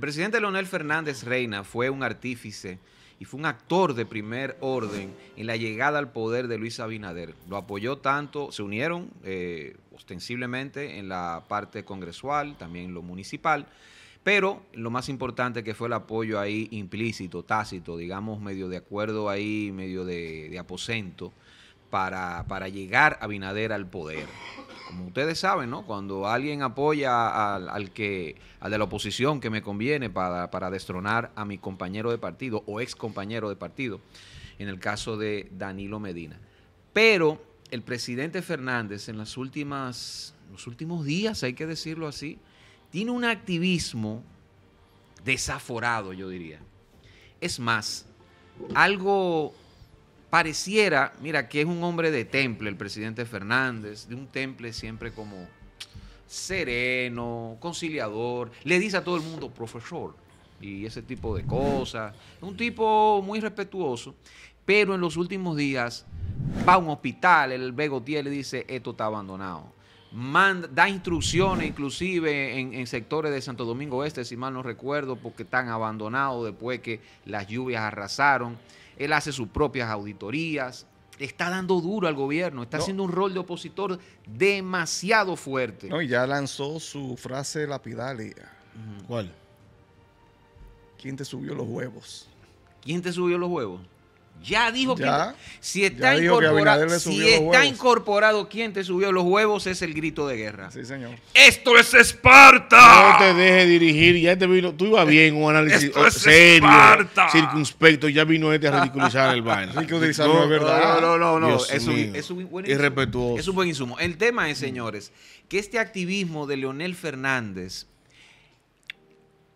El presidente Leonel Fernández Reina fue un artífice y fue un actor de primer orden en la llegada al poder de Luis Abinader. Lo apoyó tanto, se unieron eh, ostensiblemente en la parte congresual, también en lo municipal, pero lo más importante que fue el apoyo ahí implícito, tácito, digamos medio de acuerdo ahí, medio de, de aposento para, llegar a Binader al poder. Como ustedes saben, ¿no? Cuando alguien apoya al, al que, al de la oposición que me conviene para, destronar a mi compañero de partido o ex compañero de partido, en el caso de Danilo Medina. Pero el presidente Fernández en las últimas, los últimos días, hay que decirlo así, tiene un activismo desaforado, yo diría. Es más, algo pareciera, mira, que es un hombre de temple, el presidente Fernández, de un temple siempre como sereno, conciliador, le dice a todo el mundo profesor y ese tipo de cosas, un tipo muy respetuoso, pero en los últimos días va a un hospital, el Begotier le dice, esto está abandonado. da instrucciones inclusive en, en, sectores de Santo Domingo Este, si mal no recuerdo, porque están abandonados después que las lluvias arrasaron él hace sus propias auditorías, está dando duro al gobierno, está haciendo un rol de opositor demasiado fuerte. No, y ya lanzó su frase lapidaria. ¿Cuál? ¿Quién te subió los huevos? ¿Quién te subió los huevos? Ya dijo que si está, incorporado, si está incorporado quien te subió los huevos es el grito de guerra. Sí, señor. Esto es Esparta. No te dejes dirigir, ya te este vino, tú ibas bien un análisis serio, circunspecto, ya vino este a ridiculizar el baño. no, no, No, no, Es, un, es un, buen insumo. Es un buen insumo. El tema es, señores, que este activismo de Leonel Fernández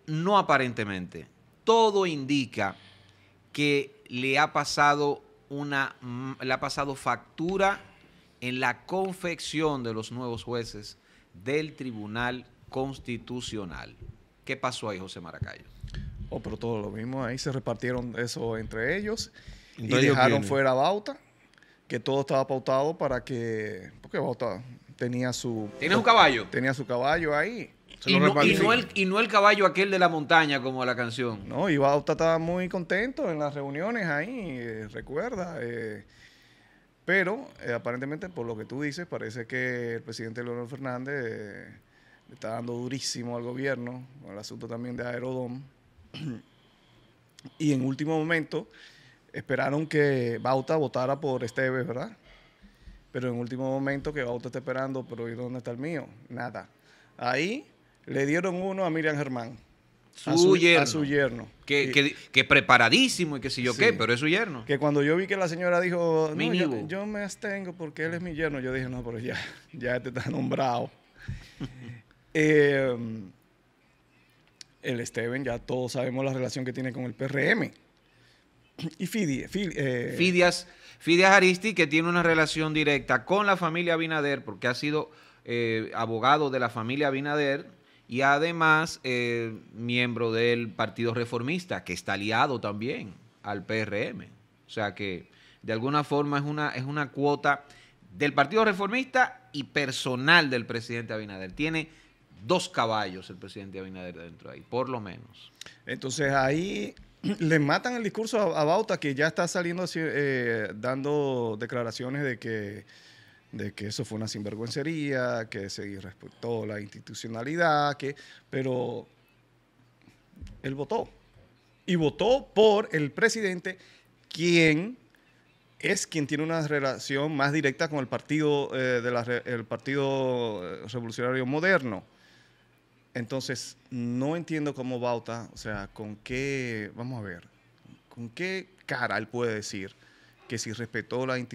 no aparentemente todo indica que le ha pasado una ha pasado factura en la confección de los nuevos jueces del Tribunal Constitucional. ¿Qué pasó ahí, José Maracayo? Oh, pero todo lo mismo, ahí se repartieron eso entre ellos y dejaron fuera a Bauta, que todo estaba pautado para que porque Bauta tenía su Tiene su caballo. Tenía su caballo ahí y, no, el, caballo aquel de la montaña como la canción. No, y Bauta estaba muy contento en las reuniones ahí, eh, recuerda. Eh, pero eh, aparentemente, por lo que tú dices, parece que el presidente Leonel Fernández le está dando durísimo al gobierno con el asunto también de Aerodón. y en último momento esperaron que Bauta votara por Esteves, ¿verdad? Pero en último momento que Bauta está esperando, pero ¿y dónde está el mío? Nada. Ahí le dieron uno a Miriam Germán. Su a, su, yerno. Que, preparadísimo y que si yo qué, pero es su yerno. Que cuando yo vi que la señora dijo, yo, me abstengo porque él es mi yerno, yo dije, no, pero ya, ya te este está nombrado. Eh, el Esteban, ya todos sabemos la relación que tiene con el PRM. Y eh, Fidia. Fid, Fidias, Aristi, que tiene una relación directa con la familia Abinader, porque ha sido eh, abogado de la familia Binader y además eh, miembro del Partido Reformista, que está aliado también al PRM. O sea que de alguna forma es una, es una cuota del Partido Reformista y personal del presidente Abinader. Tiene dos caballos el presidente Abinader dentro de ahí, por lo menos. Entonces ahí le matan el discurso a, Bauta, que ya está saliendo eh, dando declaraciones de que de que eso fue una sinvergüencería, que se irrespetó la institucionalidad, que, pero él votó. Y votó por el presidente, quien es quien tiene una relación más directa con el Partido, eh, el partido eh, Revolucionario Moderno. Entonces, no entiendo cómo Bauta, o sea, con qué, vamos a ver, con qué cara él puede decir que si respetó la eh,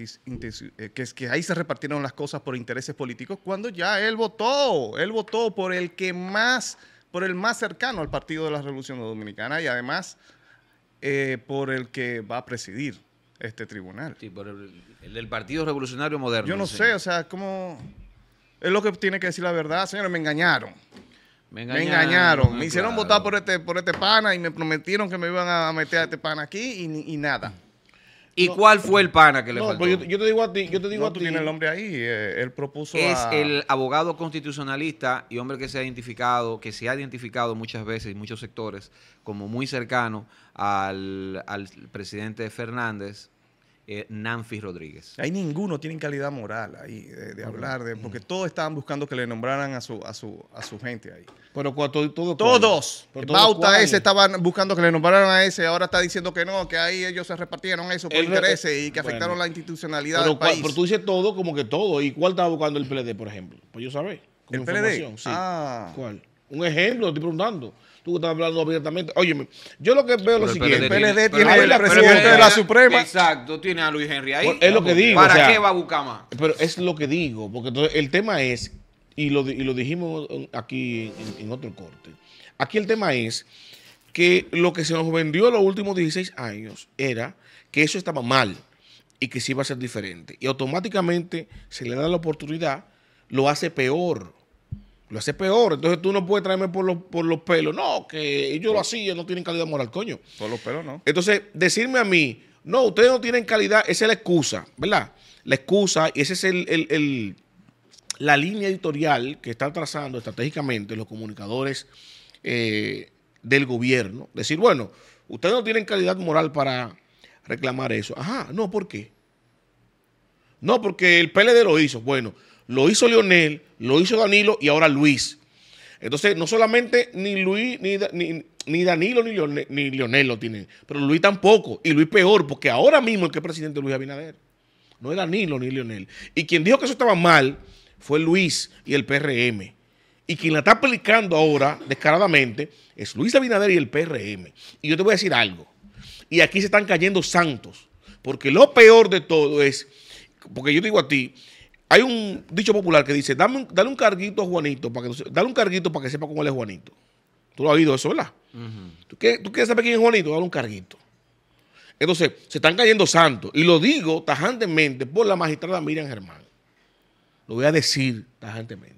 que, que ahí se repartieron las cosas por intereses políticos, cuando ya él votó, él votó por el que más, por el más cercano al Partido de la Revolución Dominicana y además eh, por el que va a presidir este tribunal. Sí, por el, del Partido Revolucionario Moderno. Yo no sé, o sea, cómo es lo que tiene que decir la verdad, señores, me engañaron. Me engañaron. Me, hicieron votar por este, por este pana y me prometieron que me iban a meter a este pana aquí y nada. ¿Y cuál fue el pana que le no, faltó? Pues yo, te digo a ti, yo te digo a Tú el nombre ahí, eh, él propuso Es el abogado constitucionalista y hombre que se ha identificado, que se ha identificado muchas veces en muchos sectores como muy cercano al, al presidente Fernández, eh, Rodríguez. Hay ninguno tiene calidad moral ahí eh, de, hablar, de, porque todos estaban buscando que le nombraran a su, a su, a su gente ahí. Pero cuando todos. Bauta ese estaban buscando que le nombraran a ese, ahora está diciendo que no, que ahí ellos se repartieron eso por intereses y que afectaron la institucionalidad pero, del país. Pero tú dices todo como que todo. ¿Y cuál estaba buscando el PLD, por ejemplo? Pues yo sabía. ¿El PLD? Ah. ¿Cuál? Un ejemplo, te estoy preguntando tú estás hablando abiertamente. Óyeme, yo lo que veo es lo siguiente. El PLD tiene, a el presidente de la Suprema. Exacto, tiene a Luis Henry ahí. es lo que digo. ¿Para qué va a buscar más? Pero es lo que digo, porque entonces el tema es, y lo, y lo dijimos aquí en, otro corte, aquí el tema es que lo que se nos vendió los últimos 16 años era que eso estaba mal y que sí iba a ser diferente. Y automáticamente se le da la oportunidad, lo hace peor. Lo hace peor. Entonces tú no puedes traerme por los, por los pelos. No, que ellos lo hacían, no tienen calidad moral, coño. Por los pelos, no. Entonces, decirme a mí, no, ustedes no tienen calidad, esa es la excusa, ¿verdad? La excusa, y esa es el, el, la línea editorial que están trazando estratégicamente los comunicadores eh, del gobierno. Decir, bueno, ustedes no tienen calidad moral para reclamar eso. Ajá, no, ¿por qué? No, porque el PLD lo hizo. Bueno, lo hizo Lionel, lo hizo Danilo y ahora Luis. Entonces, no solamente ni Luis, ni, Danilo, ni Leonel, ni lo tienen, pero Luis tampoco, y Luis peor, porque ahora mismo el que es presidente Luis Abinader. No es Danilo ni Leonel. Y quien dijo que eso estaba mal fue Luis y el PRM. Y quien la está aplicando ahora, descaradamente, es Luis Abinader y el PRM. Y yo te voy a decir algo. Y aquí se están cayendo santos. Porque lo peor de todo es, porque yo digo a ti, hay un dicho popular que dice, dale un carguito a Juanito, para que, dale un carguito para que sepa cómo él es Juanito. Tú lo has oído eso, ¿verdad? ¿Tú, qué, ¿Tú, quieres, saber quién es Juanito? Dale un carguito. Entonces, se están cayendo santos. Y lo digo tajantemente por la magistrada Miriam Germán. Lo voy a decir tajantemente.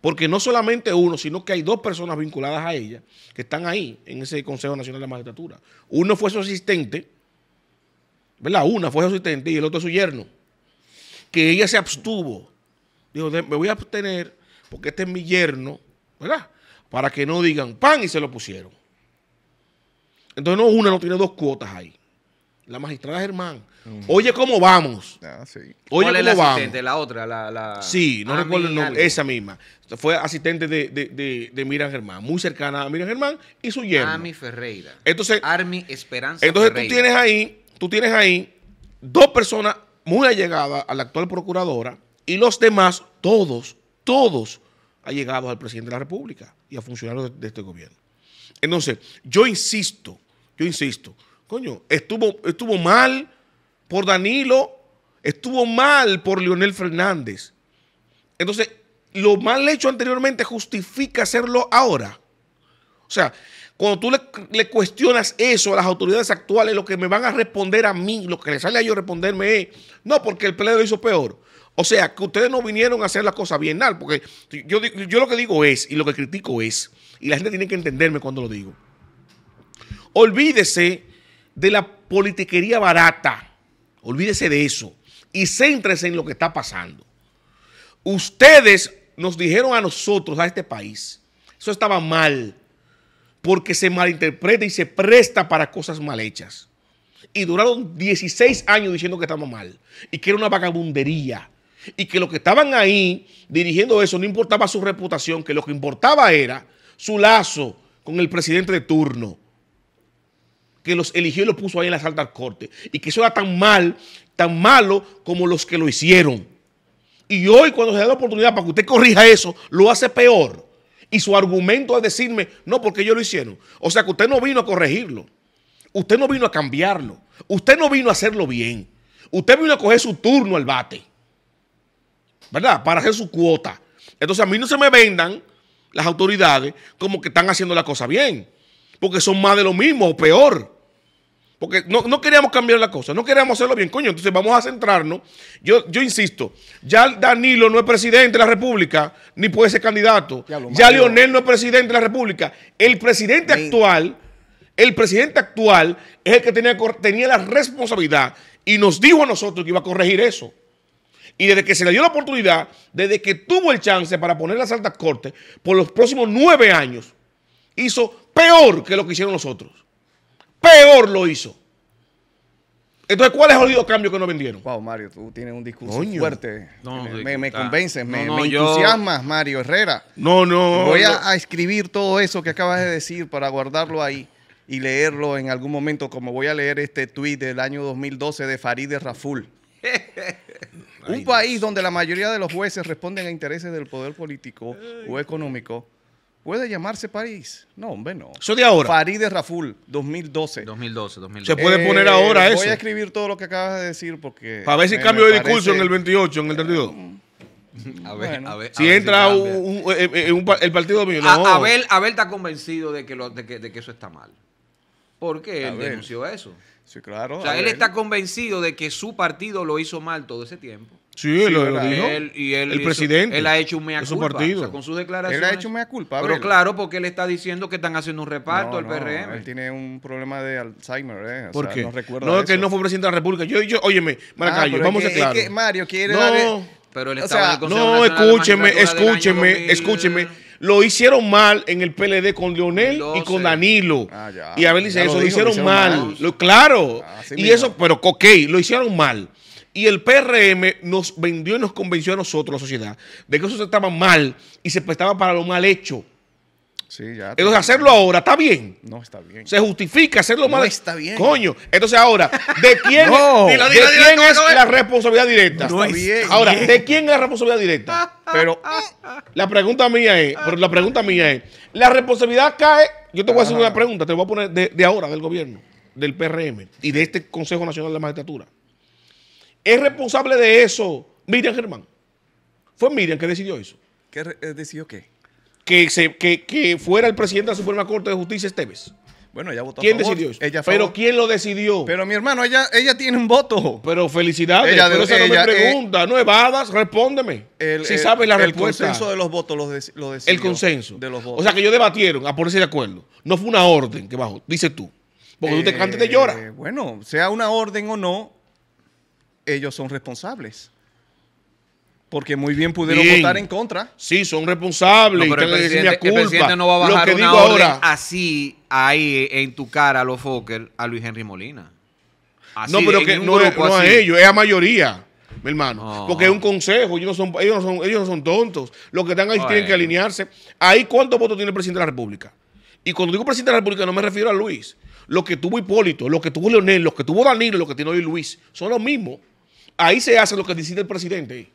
Porque no solamente uno, sino que hay dos personas vinculadas a ella que están ahí en ese Consejo Nacional de la Magistratura. Uno fue su asistente, ¿verdad? Una fue su asistente y el otro es su yerno que ella se abstuvo. Dijo, me voy a abstener porque este es mi yerno, ¿verdad? Para que no digan pan y se lo pusieron. Entonces no una, no tiene dos cuotas ahí. La magistrada Germán. Oye, ¿cómo vamos? Ah, Oye, ¿cómo es la asistente? La otra, la... la... Sí, no recuerdo el nombre. Esa misma. Fue asistente de, de, de, Germán. Muy cercana a Miriam Germán y su yerno. Armi Ferreira. Entonces... Armi Esperanza Entonces tú tienes ahí, tú tienes ahí dos personas muy allegada a la actual procuradora y los demás, todos, todos ha llegado al presidente de la República y a funcionarios de, este gobierno. Entonces, yo insisto, yo insisto, coño, estuvo, estuvo mal por Danilo, estuvo mal por Leonel Fernández. Entonces, lo mal hecho anteriormente justifica hacerlo ahora. O sea, cuando tú le, cuestionas eso a las autoridades actuales, lo que me van a responder a mí, lo que le sale a yo responderme es, no, porque el PLD hizo peor. O sea, que ustedes no vinieron a hacer las cosas bien, nada, porque yo, yo lo que digo es, y lo que critico es, y la gente tiene que entenderme cuando lo digo, olvídese de la politiquería barata, olvídese de eso, y céntrese en lo que está pasando. Ustedes nos dijeron a nosotros, a este país, eso estaba mal, porque se malinterpreta y se presta para cosas mal hechas. Y duraron 16 años diciendo que estaba mal y que era una vagabundería y que los que estaban ahí dirigiendo eso no importaba su reputación, que lo que importaba era su lazo con el presidente de turno que los eligió y los puso ahí en las altas corte y que eso era tan mal, tan malo como los que lo hicieron. Y hoy cuando se da la oportunidad para que usted corrija eso, lo hace peor. Y su argumento es decirme, no, porque ellos lo hicieron. O sea que usted no vino a corregirlo. Usted no vino a cambiarlo. Usted no vino a hacerlo bien. Usted vino a coger su turno al bate. ¿Verdad? Para hacer su cuota. Entonces a mí no se me vendan las autoridades como que están haciendo la cosa bien. Porque son más de lo mismo o peor. Porque no, no, queríamos cambiar la cosa, no queríamos hacerlo bien, coño. Entonces vamos a centrarnos. Yo, yo insisto, ya Danilo no es presidente de la República, ni puede ser candidato. Ya, Leonel no es presidente de la República. El presidente actual, el presidente actual es el que tenía, tenía la responsabilidad y nos dijo a nosotros que iba a corregir eso. Y desde que se le dio la oportunidad, desde que tuvo el chance para poner las altas cortes, por los próximos nueve años, hizo peor que lo que hicieron nosotros peor lo hizo. Entonces, ¿cuáles son los cambio que no vendieron? Wow, Mario, tú tienes un discurso fuerte. me, me, convences, me, entusiasmas, Mario Herrera. No, no. Voy a, escribir todo eso que acabas de decir para guardarlo ahí y leerlo en algún momento, como voy a leer este tweet del año 2012 de Farideh Raful. un país donde la mayoría de los jueces responden a intereses del poder político o económico puede llamarse París. No, hombre, no. Eso de ahora. París de Raful, 2012. 2012, 2012. Se puede poner eh, ahora eso. Voy a escribir todo lo que acabas de decir porque. Para ver si cambio de discurso en el 28, en el 32. A ver, a ver, si entra un, eh, eh, el partido mío, no. A, Abel, está convencido de que, de que, de que eso está mal. Porque él denunció eso. Sí, claro. O sea, él está convencido de que su partido lo hizo mal todo ese tiempo. Sí, lo, dijo. el presidente. él ha hecho un mea culpa. partido. con Él ha hecho mea culpa. Pero claro, porque él está diciendo que están haciendo un reparto al PRM. él tiene un problema de Alzheimer, ¿eh? No recuerda. No, que él no fue presidente de la República. Yo, yo, óyeme, Maracayo, ah, vamos a aclarar. Es Mario quiere no. Pero él estaba en el No, escúcheme, escúcheme, escúcheme. Lo hicieron mal en el PLD con Leonel y con Danilo. Ah, y a ver, dice eso, lo, hicieron mal. claro. y eso, pero ok, lo hicieron mal. Y el PRM nos vendió y nos convenció a nosotros, la sociedad, de que eso estaba mal y se prestaba para lo mal hecho. Sí, ya entonces, hacerlo ahora está bien. No está bien. Se justifica hacerlo mal? no está bien. Coño. Entonces, ahora, ¿de quién, es la responsabilidad directa? No, está bien. Ahora, ¿de quién es la responsabilidad directa? Pero la pregunta mía es, la pregunta mía es, la responsabilidad cae, yo te voy a hacer una pregunta, te voy a poner de, ahora, del gobierno, del PRM y de este Consejo Nacional de Magistratura es responsable de eso Miriam Germán. Fue Miriam que decidió eso. ¿Qué eh, decidió qué? Que, que, fuera el presidente de la Suprema Corte de Justicia Esteves. Bueno, ella votó ¿Quién decidió eso? pero ¿quién lo decidió? Pero mi hermano, ella, ella tiene un voto. Pero felicidades. Ella, pero esa no me eh, pregunta. no evadas, respóndeme. si la respuesta. El consenso de los votos lo decidió. El consenso. De los O sea, que ellos debatieron a ponerse de acuerdo. No fue una orden que bajó, dices tú. Porque tú te eh, cantes y te lloras. Bueno, sea una orden o no, ellos son responsables. Porque muy bien pudieron votar en contra. Sí, son responsables. No, el, presidente, no va a bajar ahora. así, ahí, en tu cara, a los Fokker, a Luis Henry Molina. Así, no, pero que no, no a ellos, es a mayoría, mi hermano. Porque es un consejo, ellos no son, son, ellos son tontos. Los que están ahí tienen que alinearse. Ahí, ¿cuántos votos tiene el presidente de la República? Y cuando digo presidente de la República, no me refiero a Luis. Lo que tuvo Hipólito, lo que tuvo Leonel, los que tuvo Danilo, lo que tiene hoy Luis, son los mismos ahí se hace lo que decide el presidente.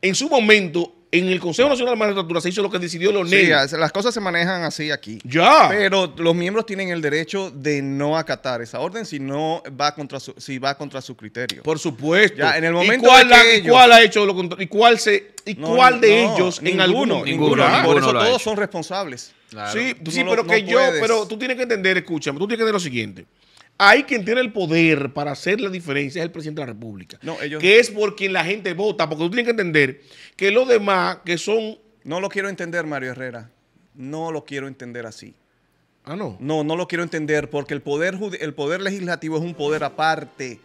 En su momento, en el Consejo Nacional de se hizo lo que decidió Leonel. Sí, las cosas se manejan así aquí. Ya. Pero los miembros tienen el derecho de no acatar esa orden si no va contra su, si va contra criterio. Por supuesto. en el momento ¿Y cuál, ellos... ha hecho lo ¿Y cuál, se, y cuál de ellos en alguno? Ninguno. por eso todos son responsables. Sí, sí, pero que yo, pero tú tienes que entender, escúchame, tú tienes que entender lo siguiente. Hay quien tiene el poder para hacer la diferencia es el presidente de la República. Que es por quien la gente vota, porque tú tienes que entender que los demás que son... No lo quiero entender, Mario Herrera. No lo quiero entender así. Ah, no. No, no lo quiero entender porque el poder, el poder legislativo es un poder aparte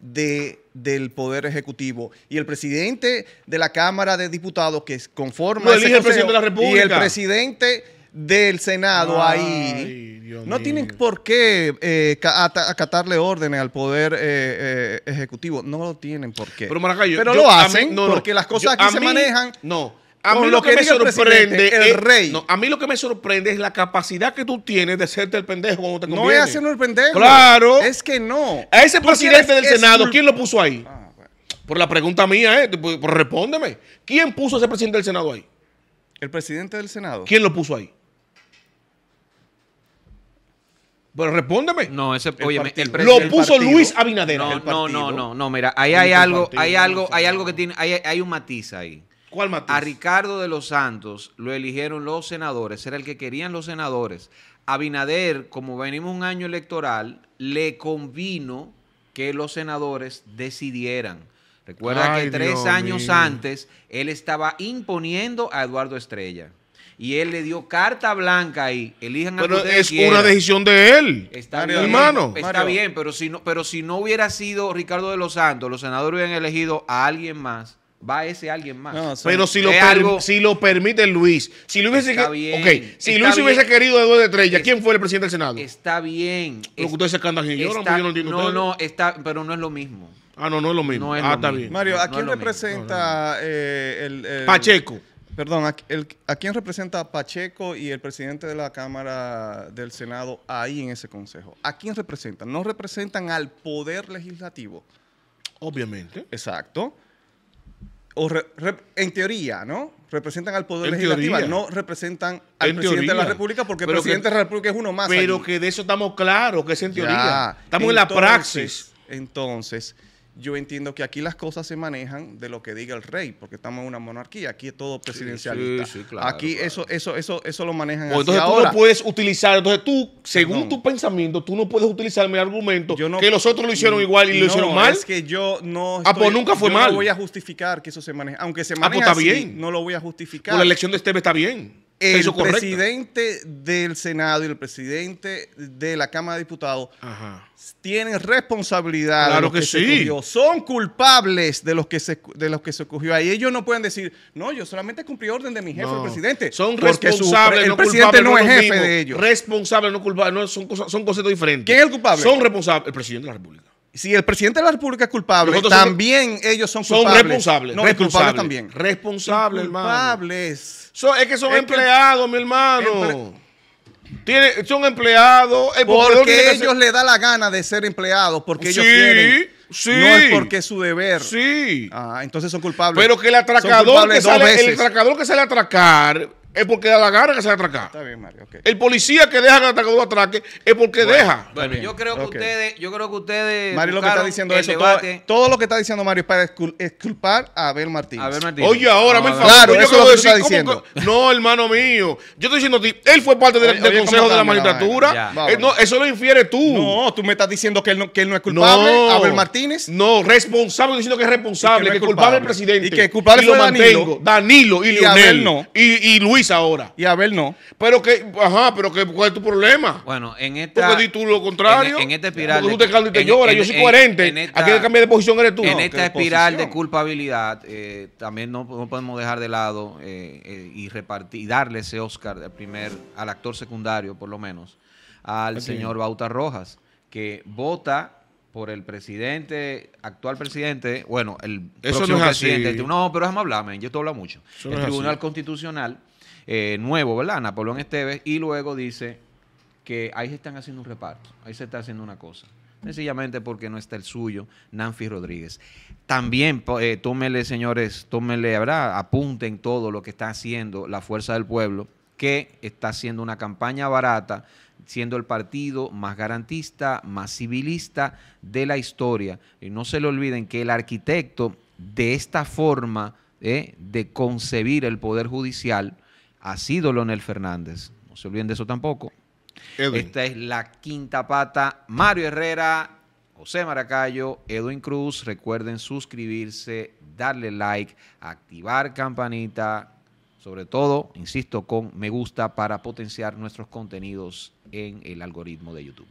de, del poder ejecutivo. Y el presidente de la Cámara de Diputados que conforma... Lo elige el presidente de la República. Y el presidente del Senado ahí. no tienen por qué eh, acatarle órdenes al Poder eh, eh, Ejecutivo. No lo tienen por qué. Pero, lo hacen porque las cosas aquí se manejan. No. A mí lo, que, me sorprende el es, rey. a mí lo que me sorprende es la capacidad que tú tienes de hacerte el pendejo cuando te conviene. No a el pendejo. Claro. Es que no. A ese presidente del Senado, ¿quién lo puso ahí? Ah, por la pregunta mía, eh, pues, pues respóndeme. ¿Quién puso a ese presidente del Senado ahí? El presidente del Senado. ¿Quién lo puso ahí? Pero respóndeme. No, ese, oye, el lo puso Luis Abinader. No, no, no, no, no, mira, ahí hay algo, hay algo, hay algo que tiene, hay, hay un matiz ahí. ¿Cuál matiz? A Ricardo de los Santos lo eligieron los senadores, era el que querían los senadores. Abinader, como venimos un año electoral, le convino que los senadores decidieran. Recuerda que tres años antes él estaba imponiendo a Eduardo Estrella y él le dio carta blanca ahí. Elijan pero es una decisión de él. Está bien, hermano. Está bien, pero si no, pero si no hubiera sido Ricardo de los Santos, los senadores hubieran elegido a alguien más. Va ese alguien más. pero si lo, si lo permite Luis, si Luis bien, si Luis hubiese querido Eduardo dos de quién fue el presidente del Senado? Está bien. Lo que ustedes se cantan no No, está, pero no es lo mismo. Ah, no, no es lo mismo. ah, está bien. Mario, ¿a quién representa eh, el... Pacheco? Perdón, ¿a, quién representa Pacheco y el presidente de la Cámara del Senado ahí en ese consejo? ¿A quién representan? No representan al poder legislativo. Obviamente. Exacto. en teoría, ¿no? Representan al Poder Legislativo, no representan al presidente de la República, porque el presidente de la República es uno más. Pero que de eso estamos claros, que es en teoría. Estamos en la praxis. Entonces, yo entiendo que aquí las cosas se manejan de lo que diga el rey, porque estamos en una monarquía, aquí es todo presidencialista. aquí eso eso eso eso lo manejan o entonces tú puedes utilizar, entonces tú, según tu pensamiento, tú no puedes utilizar mi argumento que los otros lo hicieron mm, igual y lo hicieron mal. es que yo no ah, pues nunca fue mal. No voy a justificar que eso se maneje, aunque se maneja ah, pues bien. no lo voy a justificar. la elección de Esteve está bien. El presidente del Senado y el presidente de la Cámara de Diputados tienen responsabilidad claro que, sí. Son culpables de los que se de los que se ahí. Ellos no pueden decir, no, yo solamente cumplí orden de mi jefe, el presidente. Son responsables. el presidente no, es jefe de ellos. Responsables, no culpables. son, cosas, son conceptos diferentes. ¿Quién es el culpable? Son responsables. El presidente de la República si el presidente de la República es culpable, también ellos son culpables. Son responsables. No, responsables también. Responsables, Culpables. es que son empleados, mi hermano. son empleados. Porque porque ellos le da la gana de ser empleados, porque ellos quieren. Sí, no es porque es su deber. Sí. Ah, entonces son culpables. Pero que el atracador, el atracador que sale a atracar es porque da la gana que se atraca. Está bien, El policía que deja que el atraque es porque deja. yo creo que ustedes, yo creo que ustedes. Mario lo que está diciendo eso. Todo, lo que está diciendo Mario es para exculpar a Abel Martínez. Oye, ahora Claro, yo eso es lo está diciendo. no, hermano mío. Yo estoy diciendo, él fue parte del, consejo de la magistratura. Eh, eso lo infiere tú. No, tú me estás diciendo que él no, es culpable. Abel Martínez. No, responsable, diciendo que es responsable, que, es culpable el presidente. Y que es culpable Danilo. Danilo y Leonel. Y Luis ahora. Y a ver no. Pero que, ajá, pero que, ¿cuál es tu problema? Bueno, en esta. tú lo contrario. E- en, esta espiral. tú yo soy coherente. Aquí que cambiar de posición eres tú. En esta espiral de culpabilidad, eh, también no, podemos dejar de lado eh, eh y repartir, y darle ese Oscar al primer, al actor secundario, por lo menos, al señor Bauta Rojas, que vota por el presidente, actual presidente, bueno, el Eso presidente. Así. Este- no, pero déjame hablar, yo te hablo mucho. el Tribunal Constitucional eh, nuevo, ¿verdad? Napoleón Esteves, y luego dice que ahí se están haciendo un reparto, ahí se está haciendo una cosa. Sencillamente porque no está el suyo, Nanfi Rodríguez. También, eh, tómele, señores, tómele, ¿verdad? apunten todo lo que está haciendo la Fuerza del Pueblo, que está haciendo una campaña barata, siendo el partido más garantista, más civilista de la historia. Y no se le olviden que el arquitecto de esta forma eh, de concebir el Poder Judicial ha sido Leonel Fernández. No se olviden de eso tampoco. Esta es la quinta pata. Mario Herrera, José Maracayo, Edwin Cruz. Recuerden suscribirse, darle like, activar campanita, sobre todo, insisto, con me gusta para potenciar nuestros contenidos en el algoritmo de YouTube.